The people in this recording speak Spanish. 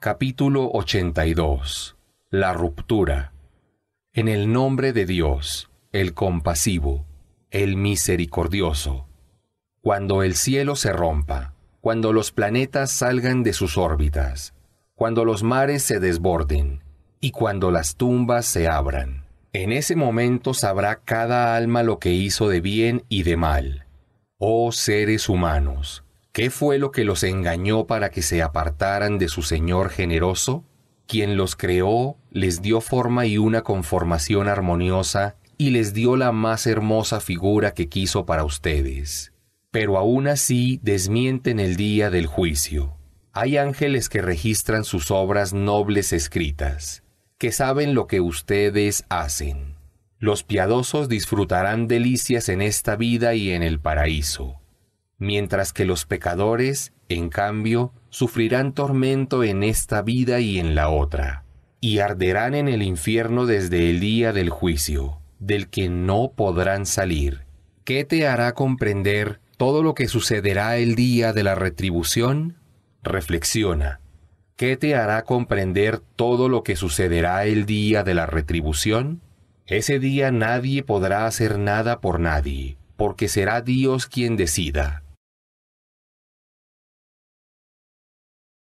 Capítulo 82 La ruptura. En el nombre de Dios, el compasivo, el misericordioso. Cuando el cielo se rompa, cuando los planetas salgan de sus órbitas, cuando los mares se desborden y cuando las tumbas se abran. En ese momento sabrá cada alma lo que hizo de bien y de mal. Oh seres humanos, ¿Qué fue lo que los engañó para que se apartaran de su Señor generoso? Quien los creó, les dio forma y una conformación armoniosa, y les dio la más hermosa figura que quiso para ustedes. Pero aún así desmienten el día del juicio. Hay ángeles que registran sus obras nobles escritas, que saben lo que ustedes hacen. Los piadosos disfrutarán delicias en esta vida y en el paraíso mientras que los pecadores, en cambio, sufrirán tormento en esta vida y en la otra, y arderán en el infierno desde el día del juicio, del que no podrán salir. ¿Qué te hará comprender todo lo que sucederá el día de la retribución? Reflexiona. ¿Qué te hará comprender todo lo que sucederá el día de la retribución? Ese día nadie podrá hacer nada por nadie, porque será Dios quien decida.